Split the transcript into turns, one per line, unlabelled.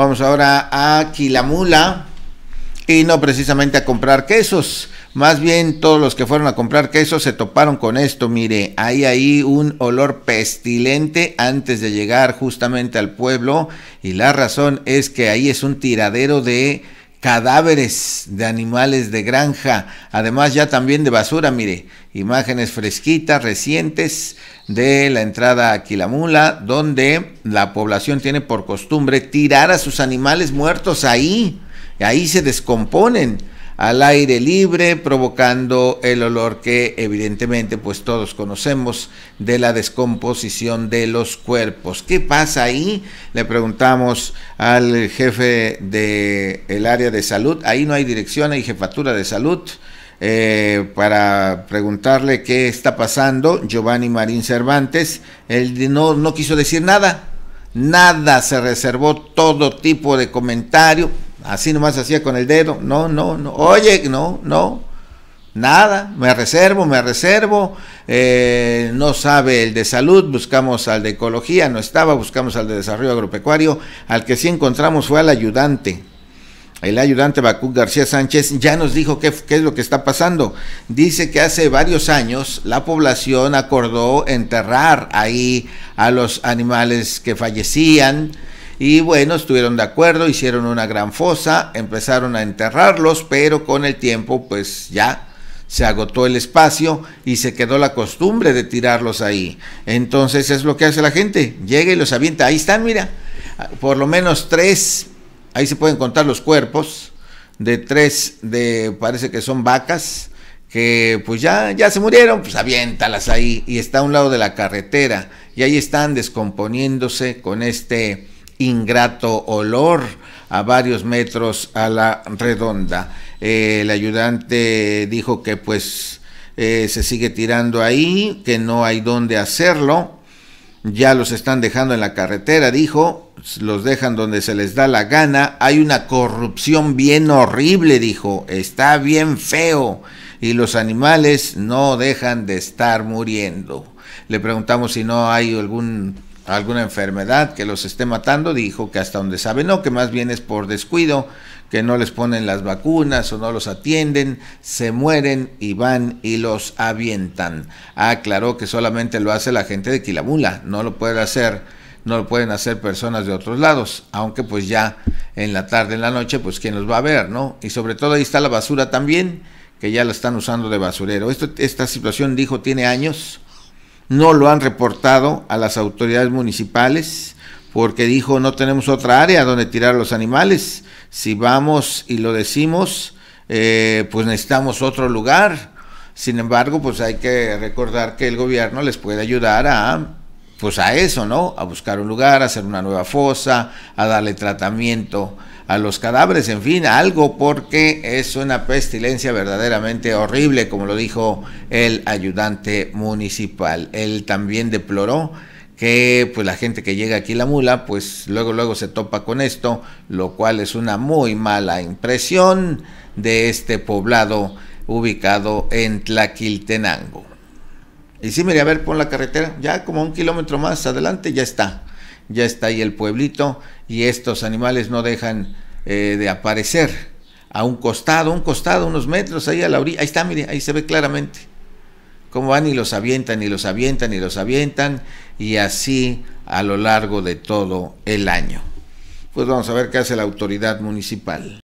Vamos ahora a Quilamula y no precisamente a comprar quesos. Más bien todos los que fueron a comprar quesos se toparon con esto. Mire, hay ahí un olor pestilente antes de llegar justamente al pueblo y la razón es que ahí es un tiradero de cadáveres de animales de granja, además ya también de basura, mire, imágenes fresquitas, recientes de la entrada a Quilamula, donde la población tiene por costumbre tirar a sus animales muertos ahí, ahí se descomponen al aire libre, provocando el olor que evidentemente pues todos conocemos de la descomposición de los cuerpos. ¿Qué pasa ahí? Le preguntamos al jefe del el área de salud. Ahí no hay dirección, hay jefatura de salud. Eh, para preguntarle qué está pasando, Giovanni Marín Cervantes, él no, no quiso decir nada, nada, se reservó todo tipo de comentario, así nomás hacía con el dedo, no, no, no, oye, no, no, nada, me reservo, me reservo, eh, no sabe el de salud, buscamos al de ecología, no estaba, buscamos al de desarrollo agropecuario, al que sí encontramos fue al ayudante. El ayudante Bakú García Sánchez ya nos dijo qué es lo que está pasando. Dice que hace varios años la población acordó enterrar ahí a los animales que fallecían, y bueno, estuvieron de acuerdo, hicieron una gran fosa, empezaron a enterrarlos, pero con el tiempo pues ya se agotó el espacio y se quedó la costumbre de tirarlos ahí. Entonces es lo que hace la gente, llega y los avienta. Ahí están, mira, por lo menos tres, ahí se pueden contar los cuerpos de tres, de parece que son vacas, que pues ya, ya se murieron, pues aviéntalas ahí y está a un lado de la carretera y ahí están descomponiéndose con este ingrato olor a varios metros a la redonda. Eh, el ayudante dijo que pues eh, se sigue tirando ahí, que no hay dónde hacerlo. Ya los están dejando en la carretera, dijo. Los dejan donde se les da la gana. Hay una corrupción bien horrible, dijo. Está bien feo. Y los animales no dejan de estar muriendo. Le preguntamos si no hay algún alguna enfermedad que los esté matando, dijo que hasta donde sabe no, que más bien es por descuido, que no les ponen las vacunas o no los atienden, se mueren y van y los avientan. Aclaró que solamente lo hace la gente de Quilabula, no lo puede hacer, no lo pueden hacer personas de otros lados, aunque pues ya en la tarde, en la noche, pues quién los va a ver, ¿no? Y sobre todo ahí está la basura también, que ya la están usando de basurero. Esto, esta situación, dijo, tiene años no lo han reportado a las autoridades municipales porque dijo no tenemos otra área donde tirar los animales. Si vamos y lo decimos, eh, pues necesitamos otro lugar. Sin embargo, pues hay que recordar que el gobierno les puede ayudar a pues a eso, ¿no? A buscar un lugar, a hacer una nueva fosa, a darle tratamiento a los cadáveres, en fin, a algo, porque es una pestilencia verdaderamente horrible, como lo dijo el ayudante municipal. Él también deploró que pues la gente que llega aquí la mula, pues luego luego se topa con esto, lo cual es una muy mala impresión de este poblado ubicado en Tlaquiltenango. Y sí, mira a ver, pon la carretera, ya como un kilómetro más adelante ya está ya está ahí el pueblito y estos animales no dejan eh, de aparecer. A un costado, un costado, unos metros, ahí a la orilla, ahí está, mire, ahí se ve claramente cómo van y los avientan y los avientan y los avientan y así a lo largo de todo el año. Pues vamos a ver qué hace la autoridad municipal.